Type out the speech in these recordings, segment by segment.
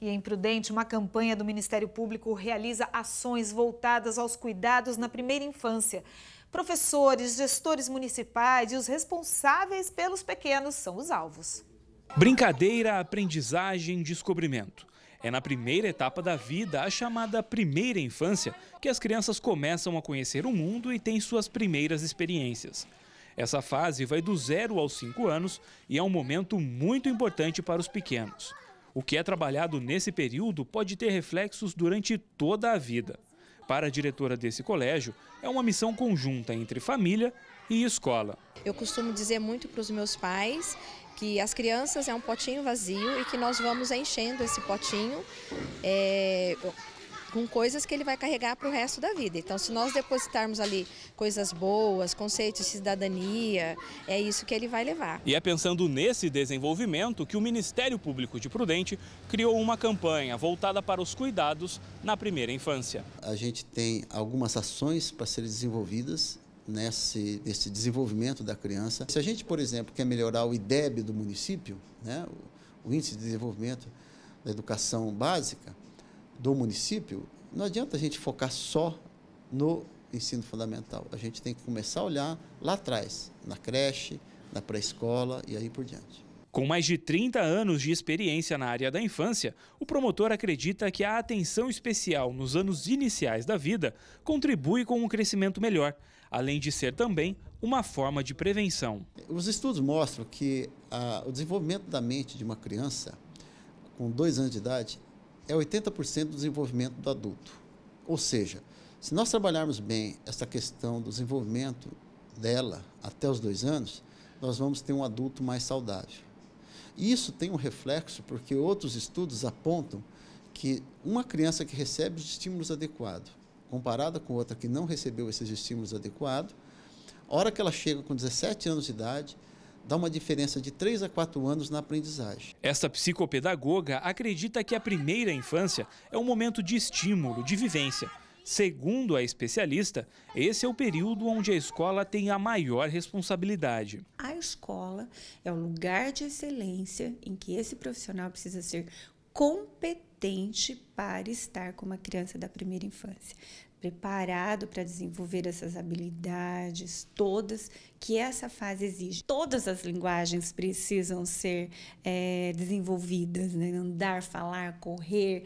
E em Prudente, uma campanha do Ministério Público realiza ações voltadas aos cuidados na primeira infância. Professores, gestores municipais e os responsáveis pelos pequenos são os alvos. Brincadeira, aprendizagem, descobrimento. É na primeira etapa da vida, a chamada primeira infância, que as crianças começam a conhecer o mundo e têm suas primeiras experiências. Essa fase vai do zero aos cinco anos e é um momento muito importante para os pequenos. O que é trabalhado nesse período pode ter reflexos durante toda a vida. Para a diretora desse colégio, é uma missão conjunta entre família e escola. Eu costumo dizer muito para os meus pais que as crianças é um potinho vazio e que nós vamos enchendo esse potinho. É, com coisas que ele vai carregar para o resto da vida. Então, se nós depositarmos ali coisas boas, conceitos de cidadania, é isso que ele vai levar. E é pensando nesse desenvolvimento que o Ministério Público de Prudente criou uma campanha voltada para os cuidados na primeira infância. A gente tem algumas ações para serem desenvolvidas nesse, nesse desenvolvimento da criança. Se a gente, por exemplo, quer melhorar o IDEB do município, né, o, o Índice de Desenvolvimento da Educação Básica, do município, não adianta a gente focar só no ensino fundamental. A gente tem que começar a olhar lá atrás, na creche, na pré-escola e aí por diante. Com mais de 30 anos de experiência na área da infância, o promotor acredita que a atenção especial nos anos iniciais da vida contribui com um crescimento melhor, além de ser também uma forma de prevenção. Os estudos mostram que ah, o desenvolvimento da mente de uma criança com dois anos de idade é 80% do desenvolvimento do adulto. Ou seja, se nós trabalharmos bem essa questão do desenvolvimento dela até os dois anos, nós vamos ter um adulto mais saudável. Isso tem um reflexo porque outros estudos apontam que uma criança que recebe os estímulos adequados, comparada com outra que não recebeu esses estímulos adequados, hora que ela chega com 17 anos de idade, dá uma diferença de 3 a 4 anos na aprendizagem. Esta psicopedagoga acredita que a primeira infância é um momento de estímulo, de vivência. Segundo a especialista, esse é o período onde a escola tem a maior responsabilidade. A escola é o lugar de excelência em que esse profissional precisa ser competente para estar com uma criança da primeira infância preparado para desenvolver essas habilidades todas que essa fase exige. Todas as linguagens precisam ser é, desenvolvidas, né? andar, falar, correr,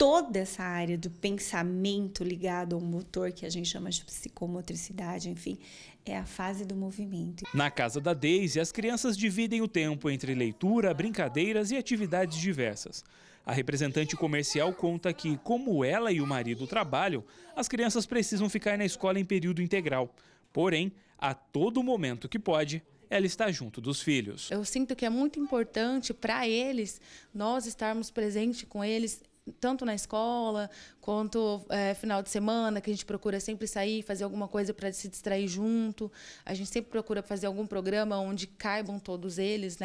toda essa área do pensamento ligado ao motor, que a gente chama de psicomotricidade, enfim, é a fase do movimento. Na casa da Daisy, as crianças dividem o tempo entre leitura, brincadeiras e atividades diversas. A representante comercial conta que, como ela e o marido trabalham, as crianças precisam ficar na escola em período integral. Porém, a todo momento que pode, ela está junto dos filhos. Eu sinto que é muito importante para eles nós estarmos presentes com eles tanto na escola quanto é, final de semana, que a gente procura sempre sair, fazer alguma coisa para se distrair junto. A gente sempre procura fazer algum programa onde caibam todos eles, né?